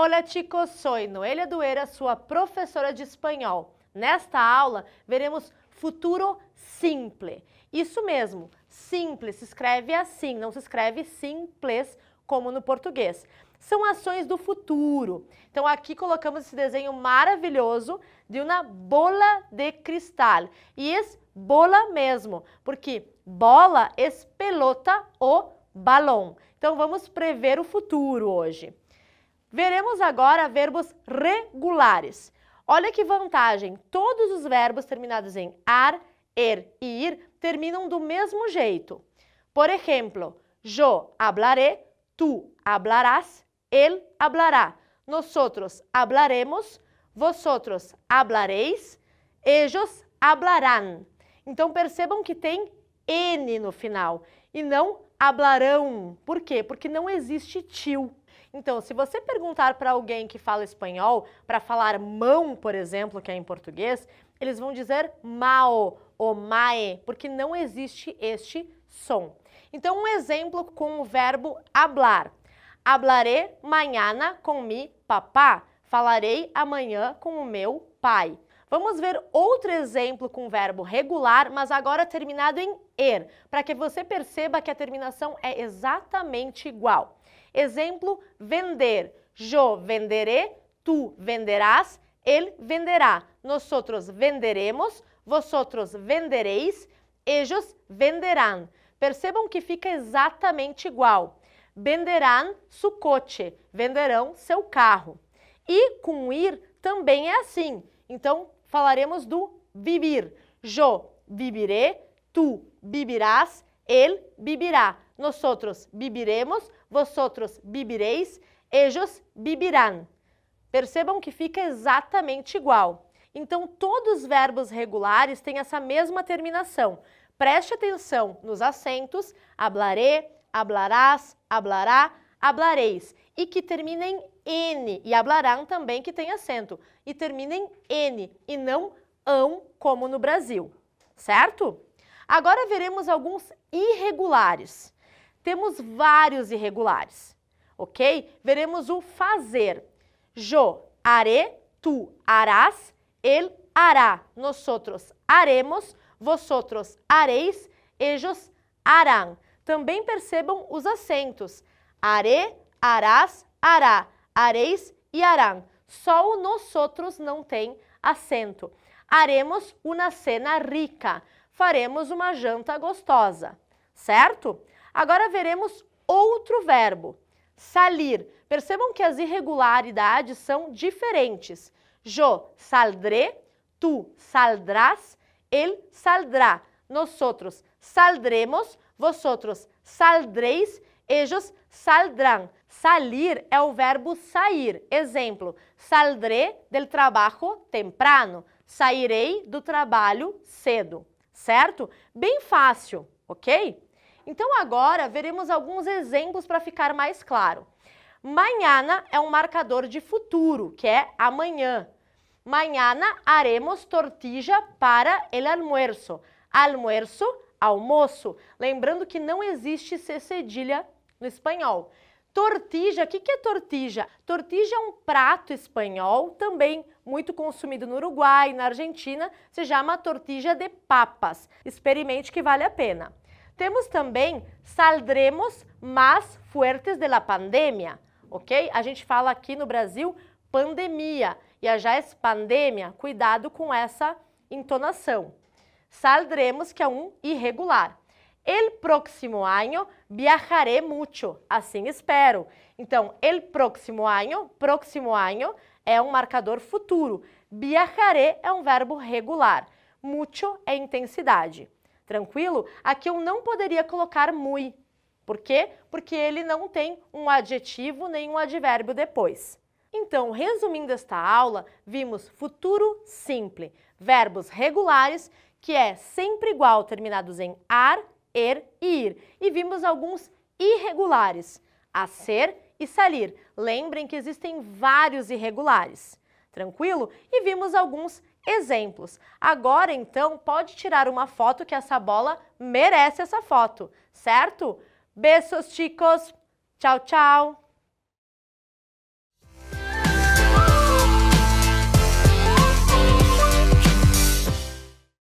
Olá, chicos, soy Noelia é Dueira, sua professora de espanhol. Nesta aula, veremos futuro simple. Isso mesmo, simples se escreve assim, não se escreve simples como no português. São ações do futuro. Então aqui colocamos esse desenho maravilhoso de uma bola de cristal. E é bola mesmo, porque bola é pelota ou balão. Então vamos prever o futuro hoje. Veremos agora verbos regulares. Olha que vantagem! Todos os verbos terminados em ar, er e ir terminam do mesmo jeito. Por exemplo, yo hablaré, tu hablarás, ele hablará. Nosotros hablaremos, vosotros hablareis, ellos hablarán. Então percebam que tem N no final e não hablarão. Por quê? Porque não existe tio. Então, se você perguntar para alguém que fala espanhol, para falar mão, por exemplo, que é em português, eles vão dizer mao ou mae, porque não existe este som. Então, um exemplo com o verbo hablar. Hablaré mañana com mi papá. Falarei amanhã com o meu pai. Vamos ver outro exemplo com o verbo regular, mas agora terminado em er, para que você perceba que a terminação é exatamente igual. Exemplo, vender. Jo venderé, tu venderás, ele venderá. Nós venderemos, vosotros vendereis, ellos venderão. Percebam que fica exatamente igual. Venderán su coche, venderão seu carro. E com ir também é assim. Então falaremos do vivir. Jo viviré, tu vivirás, ele vivirá. Nós bibiremos, Vosotros bibireis ellos bibirán Percebam que fica exatamente igual. Então, todos os verbos regulares têm essa mesma terminação. Preste atenção nos acentos, hablaré, hablarás, hablará, hablareis. E que terminem em N. E hablarão também que tem acento. E terminem em N e não ão como no Brasil. Certo? Agora veremos alguns irregulares. Temos vários irregulares, ok? Veremos o fazer. Jo are, tu arás, ele hará. Nosotros haremos, vosotros hareis, ellos harán. Também percebam os acentos. Are, arás, ará. Areis e arán. Só o nosotros não tem acento. Haremos uma cena rica. Faremos uma janta gostosa, certo? Agora veremos outro verbo, salir. Percebam que as irregularidades são diferentes. Jo saldré, tu saldrás, ele saldrá. Nós outros saldremos, vosotros saldreis, ellos saldrán. Salir é o verbo sair. Exemplo: saldré del trabajo temprano. Sairei do trabalho cedo, certo? Bem fácil, ok? Então agora veremos alguns exemplos para ficar mais claro. Manhana é um marcador de futuro, que é amanhã. Mañana haremos tortilla para el almuerzo. Almuerzo, almoço. Lembrando que não existe C cedilha no espanhol. Tortilla, o que, que é tortilla? Tortilla é um prato espanhol, também muito consumido no Uruguai, na Argentina, se chama tortilla de papas. Experimente que vale a pena. Temos também saldremos mais fuertes de la pandemia, ok? A gente fala aqui no Brasil pandemia e a já é pandemia, cuidado com essa entonação. Saldremos, que é um irregular. El próximo ano viajaré muito, assim espero. Então, el próximo ano, próximo ano é um marcador futuro. Viajaré é um verbo regular. Muito é intensidade tranquilo, aqui eu não poderia colocar mui Por quê? Porque ele não tem um adjetivo nem um advérbio depois. Então, resumindo esta aula, vimos futuro simple, verbos regulares, que é sempre igual, terminados em ar, er e ir. E vimos alguns irregulares, a ser e salir. Lembrem que existem vários irregulares. Tranquilo? E vimos alguns exemplos. Agora, então, pode tirar uma foto que essa bola merece essa foto, certo? Beijos, chicos. Tchau, tchau.